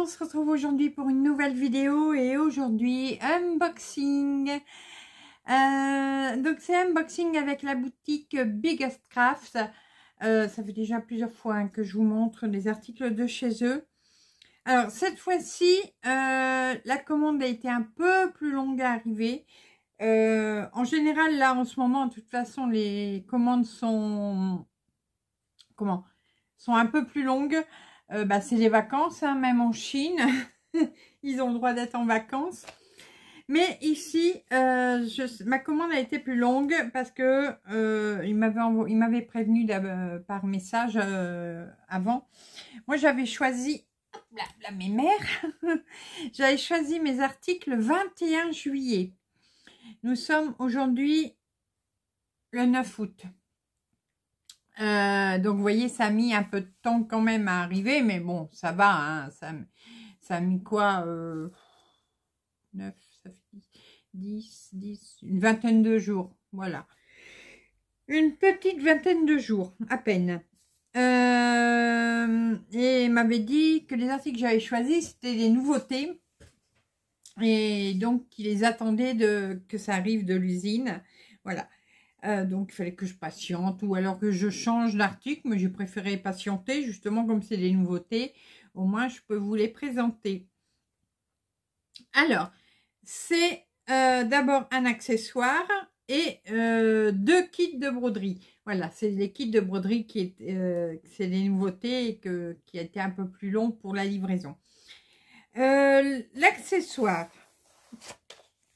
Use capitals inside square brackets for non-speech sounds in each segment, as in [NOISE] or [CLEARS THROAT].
on se retrouve aujourd'hui pour une nouvelle vidéo et aujourd'hui unboxing euh, donc c'est unboxing avec la boutique Biggest Craft euh, ça fait déjà plusieurs fois hein, que je vous montre des articles de chez eux alors cette fois-ci euh, la commande a été un peu plus longue à arriver en général là en ce moment de toute façon les commandes sont comment sont un peu plus longues euh, bah, c'est les vacances, hein, même en Chine, [LAUGHS] ils ont le droit d'être en vacances. Mais ici, euh, ma commande a été plus longue parce que euh, m'avait prévenu euh, par message avant. Moi, j'avais choisi, [LAUGHS] j'avais choisi mes articles 21 juillet. Nous sommes aujourd'hui le 9 août. Euh, donc, vous voyez, ça a mis un peu de temps quand même à arriver, mais bon, ça va. Hein, ça, ça, a mis quoi 9, euh, ça fait 10, 10, une vingtaine de jours. Voilà. Une petite vingtaine de jours, à peine. Euh, et m'avait dit que les articles que j'avais choisis, c'était des nouveautés. Et donc, il les attendait de, que ça arrive de l'usine. Voilà. Euh, donc, il fallait que je patiente ou alors que je change l'article. mais j'ai préféré patienter, justement, comme c'est des nouveautés, au moins je peux vous les présenter. Alors, c'est euh, d'abord un accessoire et euh, deux kits de broderie. Voilà, c'est les kits de broderie qui est, c'est les nouveautés et que, qui a été un peu plus long pour la livraison. L'accessoire,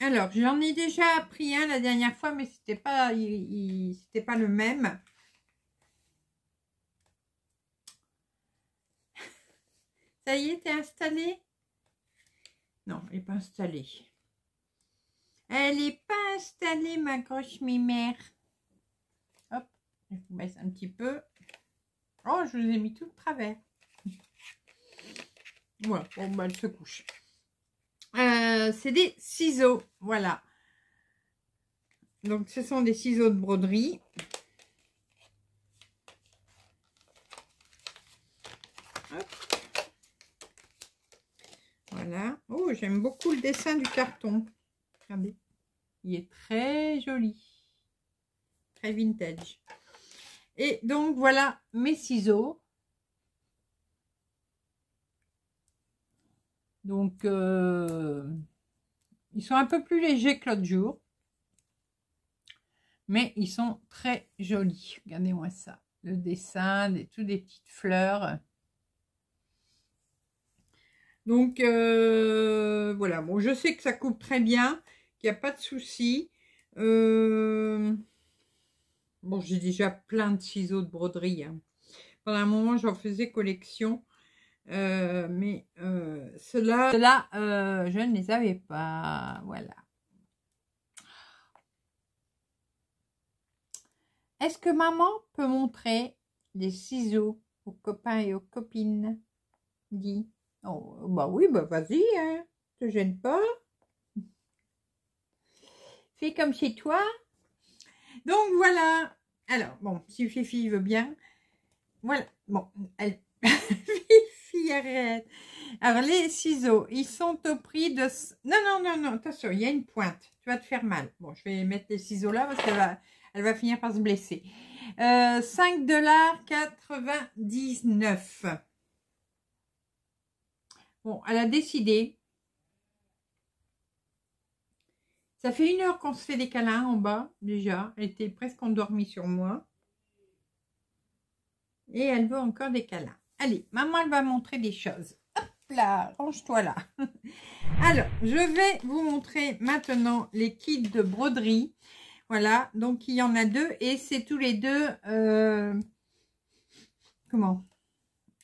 alors, j'en ai déjà appris un la dernière fois, mais c'était pas, pas le même. Ça y est, t'es installée Non, elle n'est pas installée. Elle est pas installée, ma grosse mimère. Hop, je vous baisse un petit peu. Oh, je vous ai mis tout le travers. bon, bah, elle se couche. Euh, c'est des ciseaux, voilà. Donc, ce sont des ciseaux de broderie. Voilà. Oh, j'aime beaucoup le dessin du carton. Regardez. Il est très joli. Très vintage. Et donc, voilà mes ciseaux. Donc, euh, ils sont un peu plus légers que l'autre jour. Mais ils sont très jolis. Regardez-moi ça. Le dessin, des, toutes des petites fleurs. Donc, euh, voilà. Bon, je sais que ça coupe très bien, qu'il n'y a pas de souci. Euh, bon, j'ai déjà plein de ciseaux de broderie. Hein. Pendant un moment, j'en faisais collection. Euh, mais euh, cela, cela euh, je ne les avais pas. Voilà. Est-ce que maman peut montrer les ciseaux aux copains et aux copines Dit. Oh, bah oui, bah vas-y, hein. Te gêne pas. Fais comme chez toi. Donc voilà. Alors, bon, si Fifi veut bien. Voilà. Bon, elle. [LAUGHS] Alors, les ciseaux, ils sont au prix de... Non, non, non, non, attention, il y a une pointe. Tu vas te faire mal. Bon, je vais mettre les ciseaux là parce qu'elle va, elle va finir par se blesser. 5,99$. Euh, bon, elle a décidé. Ça fait une heure qu'on se fait des câlins en bas, déjà. Elle était presque endormie sur moi. Et elle veut encore des câlins. Allez, maman, elle va montrer des choses. Hop là, range-toi là. [LAUGHS] Alors, je vais vous montrer maintenant les kits de broderie. Voilà, donc il y en a deux et c'est tous les deux, euh, comment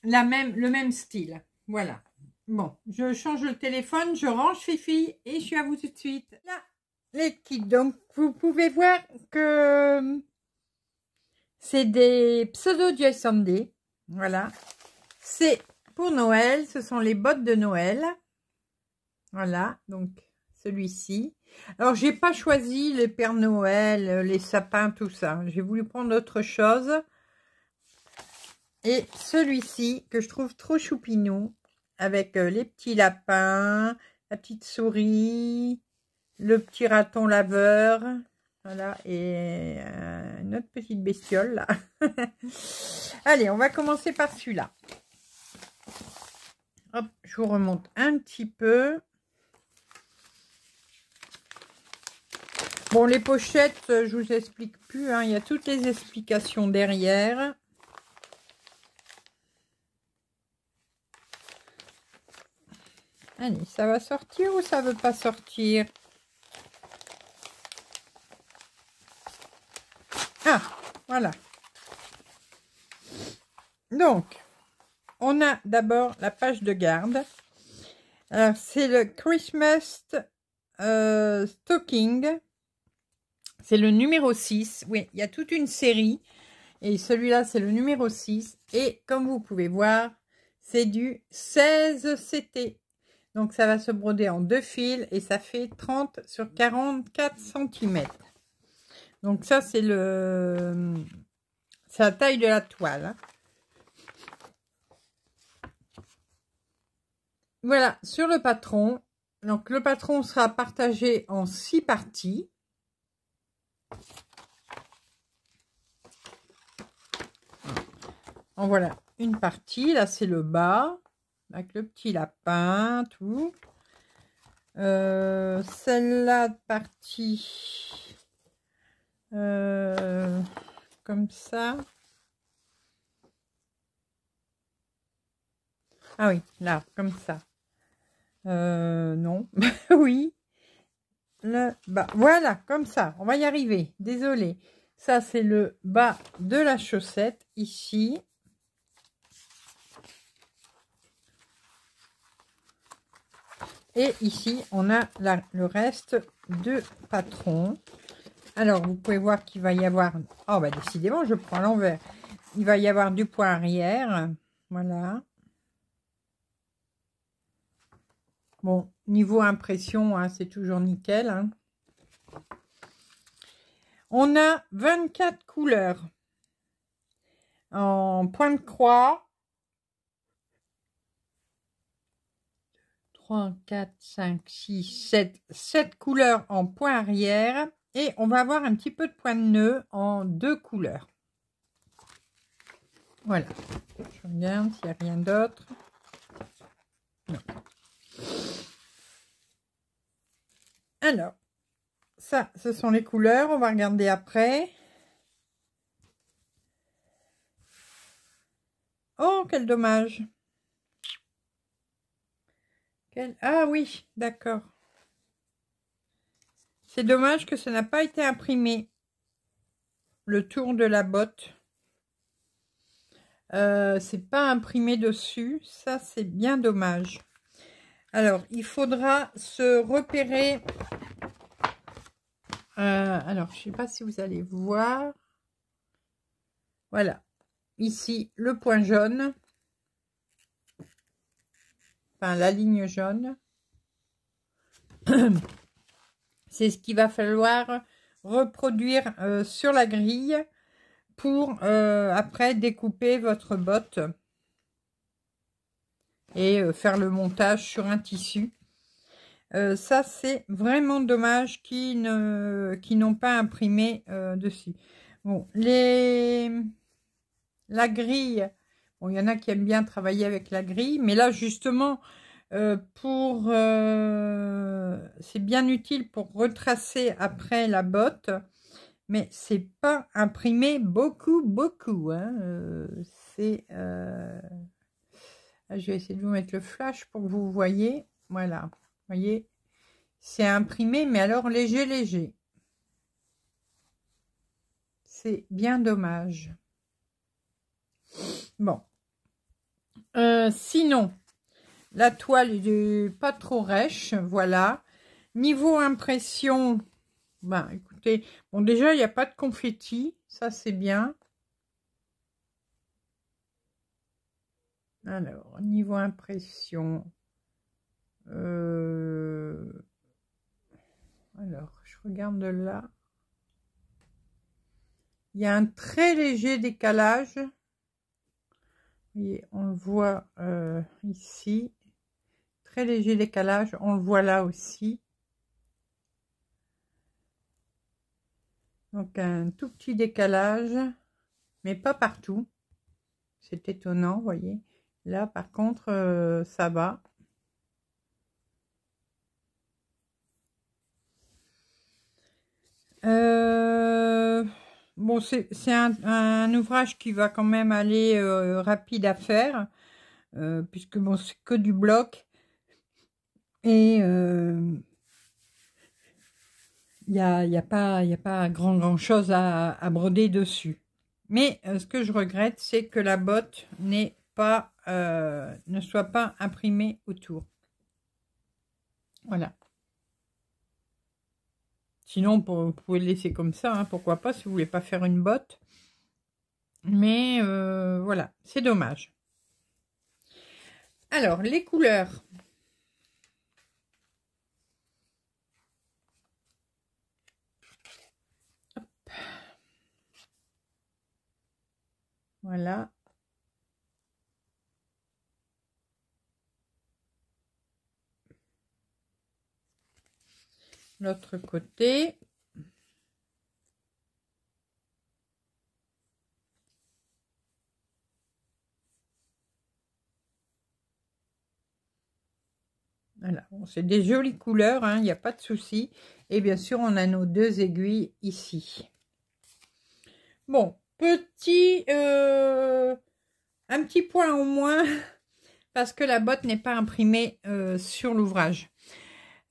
La même, Le même style, voilà. Bon, je change le téléphone, je range Fifi et je suis à vous tout de suite. Là, les kits, donc vous pouvez voir que euh, c'est des pseudo-dieu Sunday, voilà, c'est pour Noël, ce sont les bottes de Noël. Voilà, donc celui-ci. Alors, j'ai pas choisi les Pères Noël, euh, les sapins, tout ça. J'ai voulu prendre autre chose. Et celui-ci, que je trouve trop choupinou, avec euh, les petits lapins, la petite souris, le petit raton laveur, voilà, et euh, notre petite bestiole, là. [LAUGHS] Allez, on va commencer par celui-là je vous remonte un petit peu. Bon, les pochettes, euh, je vous explique plus. Hein. Il y a toutes les explications derrière. Allez, ça va sortir ou ça veut pas sortir Ah, voilà. Donc, on a d'abord la page de garde. Alors, euh, c'est le Christmas euh, Stocking. C'est le numéro 6. Oui, il y a toute une série. Et celui-là, c'est le numéro 6. Et comme vous pouvez voir, c'est du 16 CT. Donc, ça va se broder en deux fils et ça fait 30 sur 44 cm. Donc, ça, c'est le... C'est la taille de la toile. Hein. Voilà, sur le patron. Donc, le patron sera partagé en six parties. En voilà une partie. Là, c'est le bas, avec le petit lapin, tout. Euh, celle-là, partie euh, comme ça. Ah oui, là, comme ça. Euh, non. [LAUGHS] oui. Le bas. Voilà, comme ça. On va y arriver. désolé Ça, c'est le bas de la chaussette, ici. Et ici, on a le reste de patron. Alors, vous pouvez voir qu'il va y avoir... Oh, bah décidément, je prends l'envers. Il va y avoir du poids arrière. Voilà. Bon, niveau impression, hein, c'est toujours nickel. Hein. On a 24 couleurs en point de croix. 3, 4, 5, 6, 7, 7 couleurs en point arrière. Et on va avoir un petit peu de point de nœud en deux couleurs. Voilà. Je regarde s'il n'y a rien d'autre. Alors, ça, ce sont les couleurs. On va regarder après. Oh, quel dommage. Ah oui, d'accord. C'est dommage que ça n'a pas été imprimé. Le tour de la botte. Euh, c'est pas imprimé dessus. Ça, c'est bien dommage. Alors, il faudra se repérer. Euh, alors, je ne sais pas si vous allez voir. Voilà. Ici, le point jaune. Enfin, la ligne jaune. [CLEARS THROAT] C'est ce qu'il va falloir reproduire euh, sur la grille pour euh, après découper votre botte et euh, faire le montage sur un tissu. Euh, ça, c'est vraiment dommage qu'ils n'ont pas imprimé euh, dessus. Bon, les... la grille, bon, il y en a qui aiment bien travailler avec la grille, mais là, justement, pour c'est bien utile pour retracer après la botte, mais c'est pas imprimé beaucoup, beaucoup. Hein. c'est... Ah, je vais essayer de vous mettre le flash pour que vous voyez. Voilà, vous voyez, c'est imprimé, mais alors léger, léger. C'est bien dommage. Bon. Euh, sinon, la toile du pas trop rêche, voilà. Niveau impression, ben écoutez, bon déjà il n'y a pas de confetti, ça c'est bien. Alors, niveau impression, euh, alors je regarde là. Il y a un très léger décalage. voyez on le voit euh, ici. Très léger décalage. On le voit là aussi. Donc un tout petit décalage, mais pas partout. C'est étonnant, vous voyez. Là, par contre, euh, ça va. Euh, bon, c'est un, ouvrage qui va quand même aller euh, rapide à faire, puisque bon, c'est que du bloc. Et il n'y a, y a, pas, y a pas grand, grand chose à broder dessus. Mais ce que je regrette, c'est que la botte n'est euh, ne soit pas imprimé autour. Voilà. Sinon, vous pouvez le laisser comme ça, hein, pourquoi pas, si vous voulez pas faire une botte. Mais euh, voilà, c'est dommage. Alors, les couleurs. Voilà. l'autre côté. Voilà, c'est des jolies couleurs, hein, il n'y a pas de souci. Et bien sûr, on a nos deux aiguilles ici. Bon, petit, euh, un petit point au moins, [LAUGHS] parce que la botte n'est pas imprimée euh, sur l'ouvrage.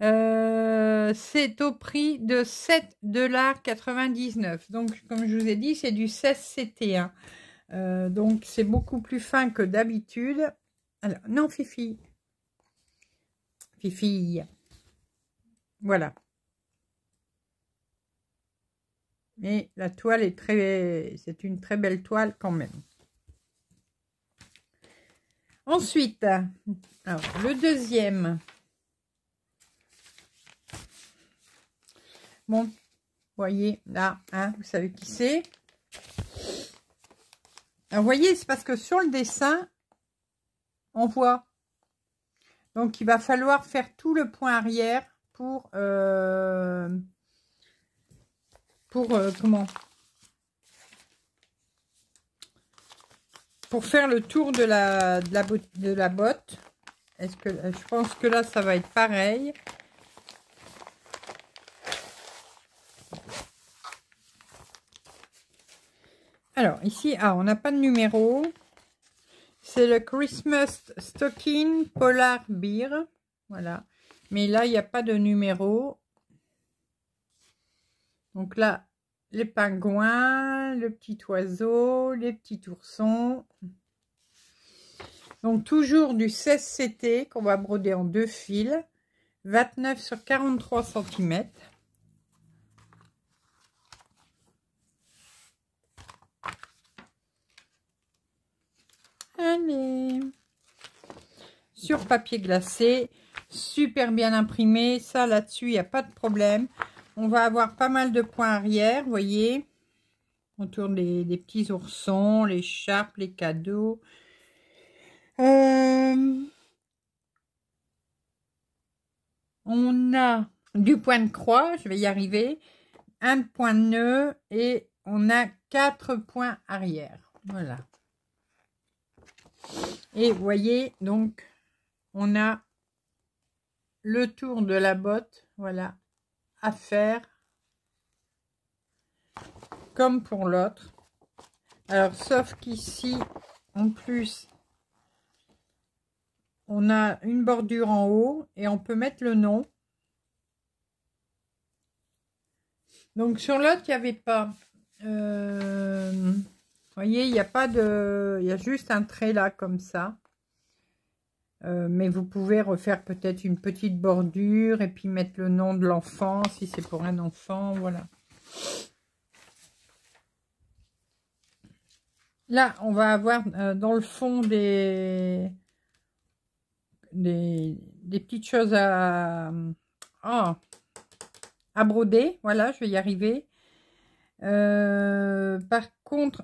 Euh, c'est au prix de 7,99$. Donc, comme je vous ai dit, c'est du 16CT1. Hein. Euh, donc, c'est beaucoup plus fin que d'habitude. Alors, non, Fifi. Fifi. Voilà. Mais la toile est très... C'est une très belle toile quand même. Ensuite, le deuxième... Bon, voyez, là, hein, vous savez qui c'est. Vous voyez, c'est parce que sur le dessin, on voit. Donc, il va falloir faire tout le point arrière pour... Euh, pour euh, comment pour faire le tour de la, de la, de la botte. Est-ce que je pense que là ça va être pareil Alors, ici, ah, on n'a pas de numéro. C'est le Christmas Stocking Polar Beer. Voilà. Mais là, il n'y a pas de numéro. Donc là, les pingouins, le petit oiseau, les petits oursons. Donc toujours du 16 CT qu'on va broder en deux fils, 29 sur 43 cm. Allez. Sur papier glacé. Super bien imprimé. Ça, là-dessus, il n'y a pas de problème. On va avoir pas mal de points arrière, vous voyez. Autour des, petits oursons, les charpes, les cadeaux. Euh, on a du point de croix, je vais y arriver, un point de nœud et on a quatre points arrière. Voilà. Et vous voyez, donc, on a le tour de la botte, voilà, à faire comme pour l'autre. Alors, sauf qu'ici, en plus, on a une bordure en haut et on peut mettre le nom. Donc, sur l'autre, il n'y avait pas... Euh, voyez, il n'y a pas de... Il y a juste un trait là, comme ça. Euh, mais vous pouvez refaire peut-être une petite bordure et puis mettre le nom de l'enfant, si c'est pour un enfant, voilà. Là, on va avoir euh, dans le fond des, des, petites choses à, euh, oh, à broder. Voilà, je vais y arriver. par contre,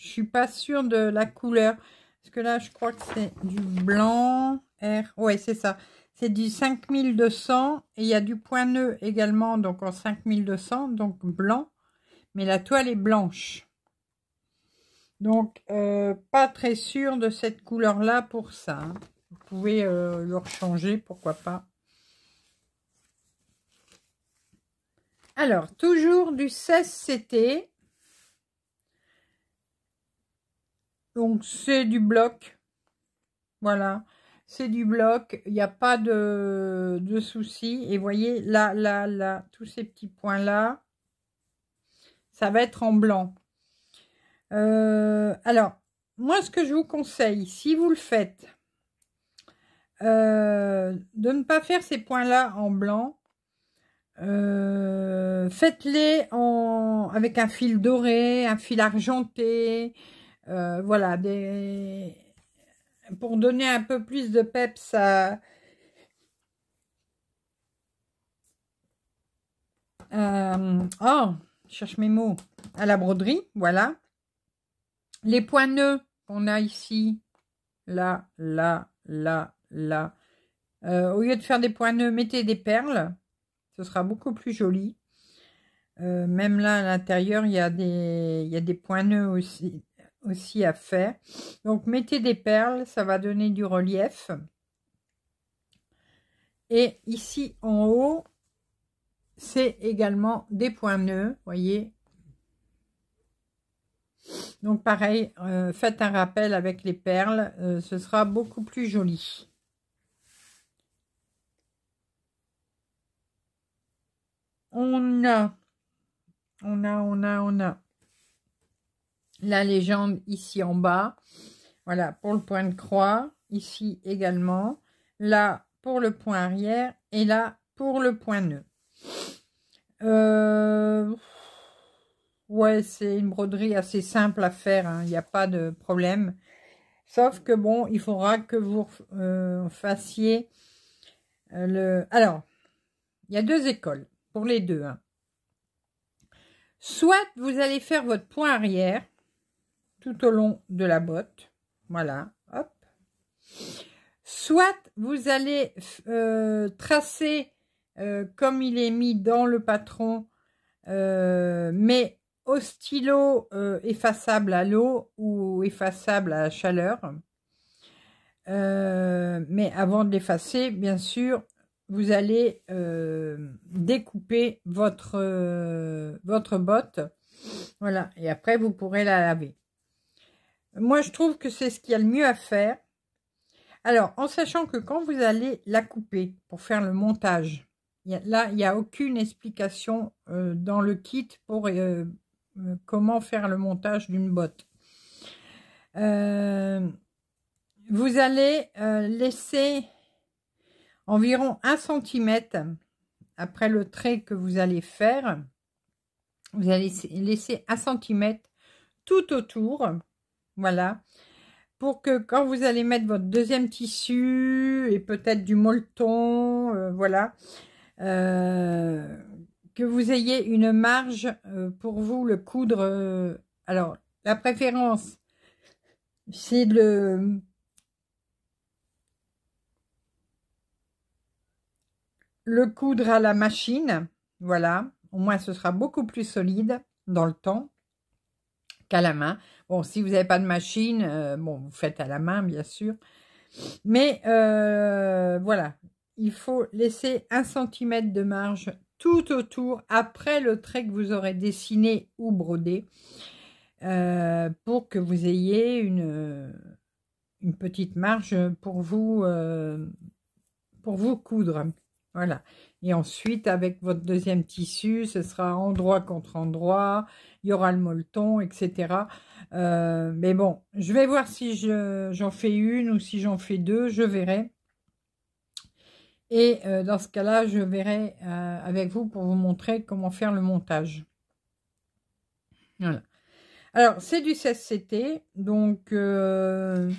je suis pas sûre de la couleur. Parce que là, je crois que c'est du blanc. R. Ouais, c'est ça. C'est du 5200. Et il y a du point neuf également, donc en 5200. Donc blanc. Mais la toile est blanche. Donc, euh, pas très sûre de cette couleur-là pour ça. Hein. Vous pouvez euh, le rechanger, pourquoi pas. Alors, toujours du 16 CT. c'est du bloc. Voilà. C'est du bloc. Il n'y a pas de, de souci. Et voyez, là, là, là, tous ces petits points-là, ça va être en blanc. Euh, alors, moi, ce que je vous conseille, si vous le faites, euh, de ne pas faire ces points-là en blanc. Euh, faites-les avec un fil doré, un fil argenté, euh, voilà, des... pour donner un peu plus de peps à, euh, oh, cherche mes mots, à la broderie, voilà. Les points nœuds qu'on a ici, là, là, là, là. Euh, au lieu de faire des points nœuds, mettez des perles, ce sera beaucoup plus joli. même là, à l'intérieur, il, il y, a des points nœuds aussi aussi à faire. Donc mettez des perles, ça va donner du relief. Et ici en haut, c'est également des points nœuds, voyez. Donc pareil, euh, faites un rappel avec les perles, euh, ce sera beaucoup plus joli. On a, on a, on a, on a la légende ici en bas. Voilà, pour le point de croix, ici également. Là, pour le point arrière et là, pour le point nœud. Euh, ouais, c'est une broderie assez simple à faire, hein. il n'y a pas de problème. Sauf que bon, il faudra que vous euh, fassiez euh, le... Alors, il y a deux écoles pour les deux. Hein. Soit vous allez faire votre point arrière tout au long de la botte. Voilà, hop. Soit vous allez euh, tracer euh, comme il est mis dans le patron, euh, mais au stylo effaçable à l'eau ou effaçable à la chaleur. mais avant de l'effacer, bien sûr, vous allez découper votre, votre botte. Voilà, et après vous pourrez la laver. Moi, je trouve que c'est ce qu'il y a le mieux à faire. Alors, en sachant que quand vous allez la couper pour faire le montage, là, il n'y a aucune explication euh, dans le kit pour euh, euh, comment faire le montage d'une botte. vous allez laisser environ un centimètre après le trait que vous allez faire. Vous allez laisser un cm tout autour voilà. Pour que quand vous allez mettre votre deuxième tissu et peut-être du molleton, euh, voilà, euh, que vous ayez une marge euh, pour vous le coudre. alors, la préférence, c'est le le coudre à la machine. Voilà, au moins ce sera beaucoup plus solide dans le temps qu'à la main. Bon, si vous n'avez pas de machine, euh, bon, vous faites à la main, bien sûr. Mais euh, voilà, il faut laisser un centimètre de marge tout autour, après le trait que vous aurez dessiné ou brodé, euh, pour que vous ayez une, une petite marge pour vous, pour vous coudre. Voilà. Et ensuite, avec votre deuxième tissu, ce sera endroit contre endroit, il y aura le molleton, etc. Euh, mais bon, je vais voir si j'en fais une ou si j'en fais deux, je verrai. Et euh, dans ce cas-là, je verrai euh, avec vous pour vous montrer comment faire le montage. Voilà. Alors, c'est du 16CT, donc il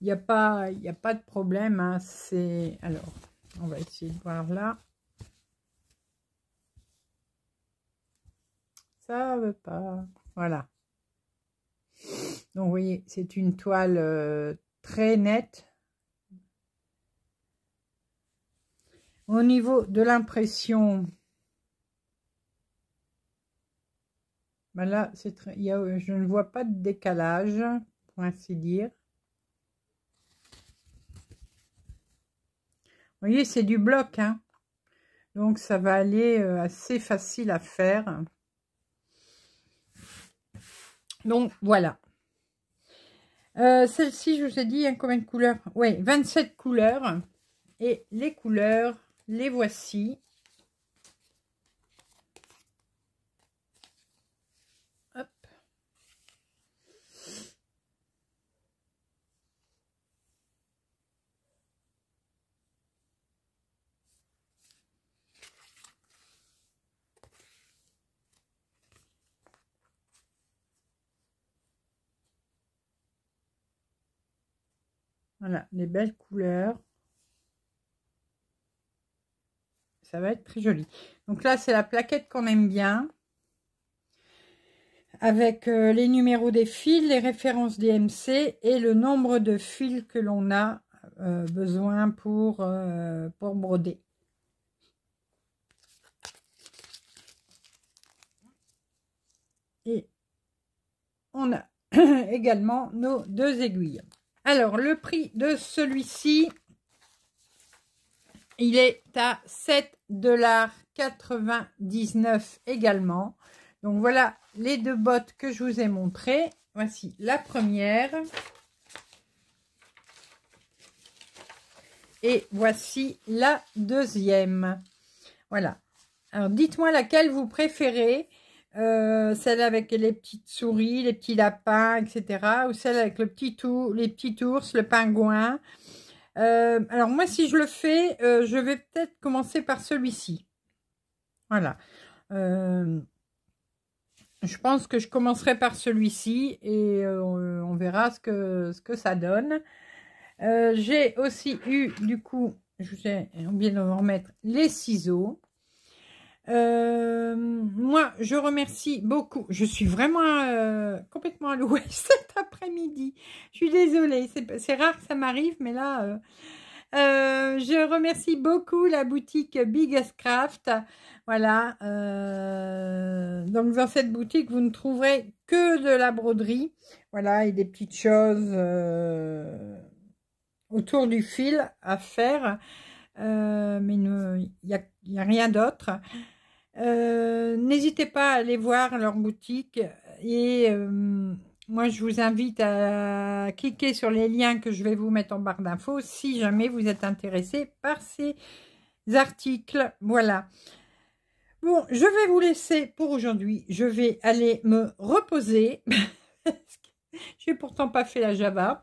n'y a, pas, a pas de problème. Hein, c'est Alors... On va essayer de voir là. Ça veut pas. Voilà. Donc, vous voyez, c'est une toile euh, très nette. Au niveau de l'impression, ben là, très, je ne vois pas de décalage, pour ainsi dire. c'est du bloc. Hein Donc, ça va aller euh, assez facile à faire. Donc, voilà. Euh, celle-ci, je vous ai dit, un hein, combien de couleurs Oui, 27 couleurs. Et les couleurs, les voici. Voilà, les belles couleurs. Ça va être très joli. Donc là, c'est la plaquette qu'on aime bien. Avec euh, les numéros des fils, les références dmc et le nombre de fils que l'on a euh, besoin pour, euh, pour broder. Et on a [CLEARS THROAT] également nos deux aiguilles. Alors, le prix de celui-ci, il est à 7,99$ également. Donc, voilà les deux bottes que je vous ai montrées. Voici la première. Et voici la deuxième. Voilà. Alors, dites-moi laquelle vous préférez. Euh, celle avec les petites souris, les petits lapins, etc. Ou celle avec le petit les petits ours, le pingouin. Euh, alors moi, si je le fais, euh, je vais peut-être commencer par celui-ci. Voilà. je pense que je commencerai par celui-ci et on verra ce que, ça donne. J'ai aussi eu, du coup, j'ai oublié de remettre les ciseaux. Euh, moi, je remercie beaucoup. Je suis vraiment euh, complètement allouée [LAUGHS] cet après-midi. Je suis désolée, c'est rare que ça m'arrive, mais là... Euh, je remercie beaucoup la boutique Biggest Craft. Voilà. donc, dans cette boutique, vous ne trouverez que de la broderie. Voilà, et des petites choses autour du fil à faire. mais il n'y a, rien d'autre. Euh, n'hésitez pas à aller voir leur boutique et euh, moi je vous invite à cliquer sur les liens que je vais vous mettre en barre d'infos si jamais vous êtes intéressé par ces articles. Voilà. Bon, je vais vous laisser pour aujourd'hui. Je vais aller me reposer. [LAUGHS] J'ai pourtant pas fait la Java.